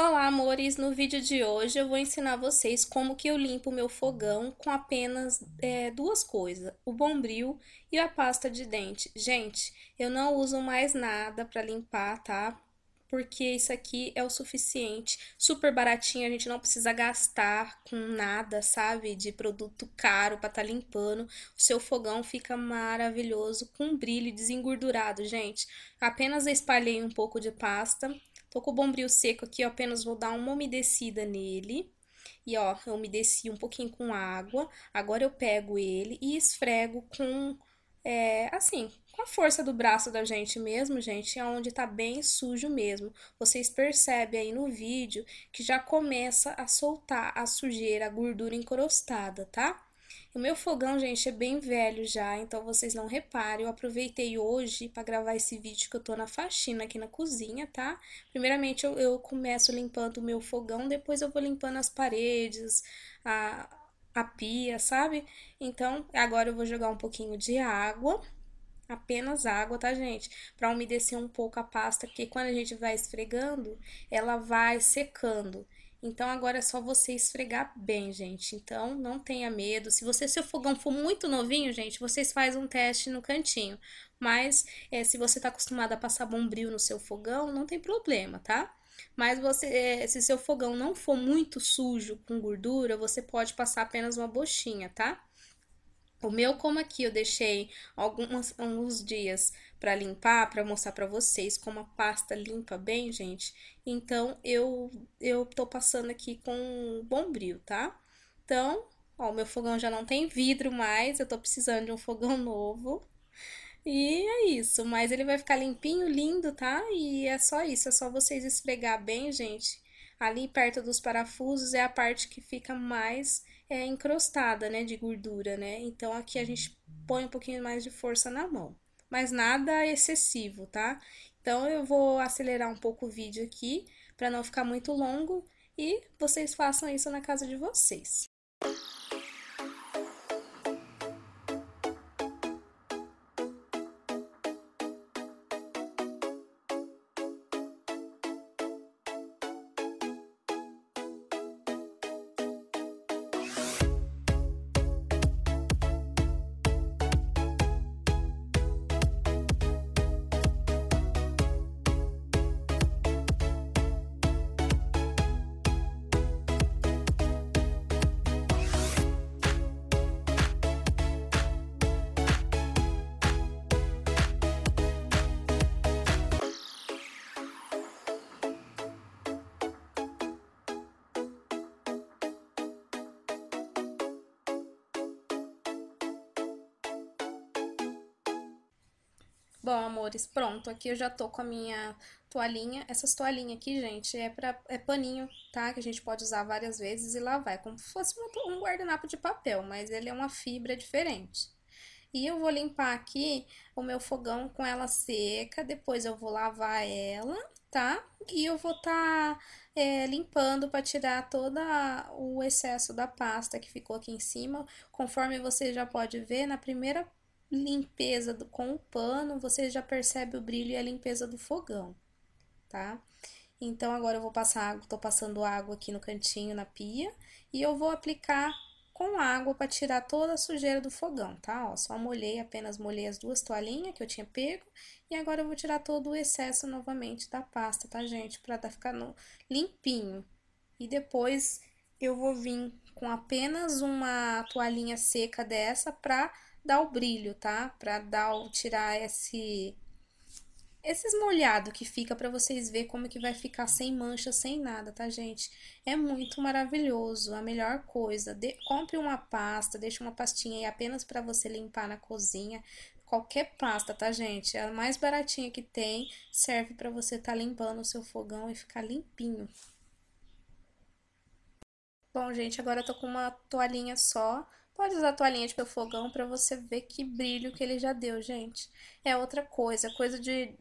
Olá, amores! No vídeo de hoje eu vou ensinar vocês como que eu limpo meu fogão com apenas é, duas coisas, o bombril e a pasta de dente. Gente, eu não uso mais nada para limpar, tá? Porque isso aqui é o suficiente, super baratinho, a gente não precisa gastar com nada, sabe? De produto caro para estar tá limpando. O seu fogão fica maravilhoso, com brilho desengordurado, gente. Apenas espalhei um pouco de pasta Tô com o bombril seco aqui, ó, apenas vou dar uma umedecida nele. E, ó, eu umedeci um pouquinho com água. Agora eu pego ele e esfrego com, é, assim, com a força do braço da gente mesmo, gente, é onde tá bem sujo mesmo. Vocês percebem aí no vídeo que já começa a soltar a sujeira, a gordura encrostada, tá? O meu fogão, gente, é bem velho já, então vocês não reparem. Eu aproveitei hoje para gravar esse vídeo que eu tô na faxina aqui na cozinha, tá? Primeiramente eu, eu começo limpando o meu fogão, depois eu vou limpando as paredes, a, a pia, sabe? Então, agora eu vou jogar um pouquinho de água apenas água, tá, gente? Para umedecer um pouco a pasta, porque quando a gente vai esfregando, ela vai secando. Então agora é só você esfregar bem, gente. Então não tenha medo. Se você seu fogão for muito novinho, gente, vocês fazem um teste no cantinho. Mas é, se você está acostumado a passar bombril no seu fogão, não tem problema, tá? Mas você, é, se seu fogão não for muito sujo com gordura, você pode passar apenas uma bochinha, tá? O meu, como aqui eu deixei alguns dias para limpar, para mostrar para vocês como a pasta limpa bem, gente. Então, eu, eu tô passando aqui com bombril, tá? Então, ó, o meu fogão já não tem vidro mais, eu tô precisando de um fogão novo. E é isso, mas ele vai ficar limpinho, lindo, tá? E é só isso, é só vocês esfregar bem, gente. Ali perto dos parafusos é a parte que fica mais é, encrostada, né, de gordura, né? Então aqui a gente põe um pouquinho mais de força na mão mas nada excessivo, tá? Então eu vou acelerar um pouco o vídeo aqui para não ficar muito longo e vocês façam isso na casa de vocês. Bom, amores, pronto. Aqui eu já tô com a minha toalhinha. Essas toalhinhas aqui, gente, é, pra, é paninho, tá? Que a gente pode usar várias vezes e lavar. É como se fosse um, um guardanapo de papel, mas ele é uma fibra diferente. E eu vou limpar aqui o meu fogão com ela seca, depois eu vou lavar ela, tá? E eu vou tá é, limpando para tirar todo o excesso da pasta que ficou aqui em cima. Conforme você já pode ver, na primeira limpeza do, com o pano, você já percebe o brilho e a limpeza do fogão, tá? Então, agora eu vou passar água, tô passando água aqui no cantinho, na pia, e eu vou aplicar com água para tirar toda a sujeira do fogão, tá? Ó, só molhei, apenas molhei as duas toalhinhas que eu tinha pego, e agora eu vou tirar todo o excesso novamente da pasta, tá, gente? Pra tá ficar no, limpinho. E depois eu vou vir com apenas uma toalhinha seca dessa pra dar o brilho, tá? Pra dar o, tirar esse esses molhado que fica para vocês ver como que vai ficar sem mancha, sem nada, tá, gente? É muito maravilhoso, a melhor coisa. De, compre uma pasta, deixe uma pastinha aí apenas para você limpar na cozinha. Qualquer pasta, tá, gente? A mais baratinha que tem serve para você estar tá limpando o seu fogão e ficar limpinho. Bom, gente, agora eu tô com uma toalhinha só Pode usar a toalhinha de fogão para você ver que brilho que ele já deu, gente. É outra coisa, coisa de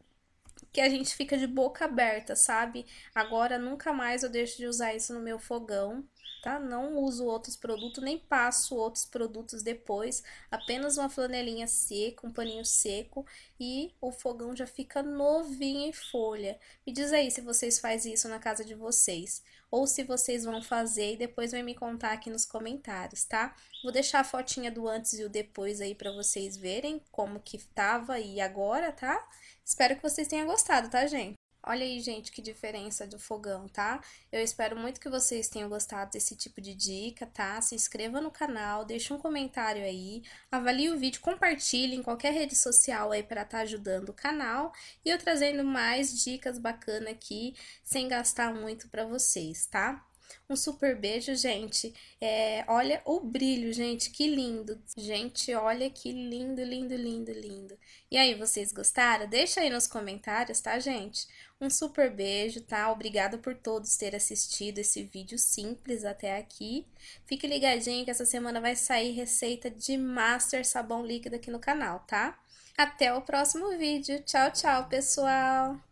que a gente fica de boca aberta, sabe? Agora nunca mais eu deixo de usar isso no meu fogão tá? Não uso outros produtos, nem passo outros produtos depois. Apenas uma flanelinha seca, um paninho seco e o fogão já fica novinho em folha. Me diz aí se vocês fazem isso na casa de vocês ou se vocês vão fazer e depois vem me contar aqui nos comentários, tá? Vou deixar a fotinha do antes e o depois aí para vocês verem como que tava e agora, tá? Espero que vocês tenham gostado, tá, gente? Olha aí, gente, que diferença do fogão, tá? Eu espero muito que vocês tenham gostado desse tipo de dica, tá? Se inscreva no canal, deixe um comentário aí, avalie o vídeo, compartilhe em qualquer rede social aí para estar tá ajudando o canal e eu trazendo mais dicas bacanas aqui, sem gastar muito para vocês, tá? Um super beijo, gente. É, olha o brilho, gente, que lindo. Gente, olha que lindo, lindo, lindo, lindo. E aí, vocês gostaram? Deixa aí nos comentários, tá, gente? Um super beijo, tá? Obrigada por todos terem assistido esse vídeo simples até aqui. Fique ligadinho que essa semana vai sair receita de master sabão líquido aqui no canal, tá? Até o próximo vídeo. Tchau, tchau, pessoal!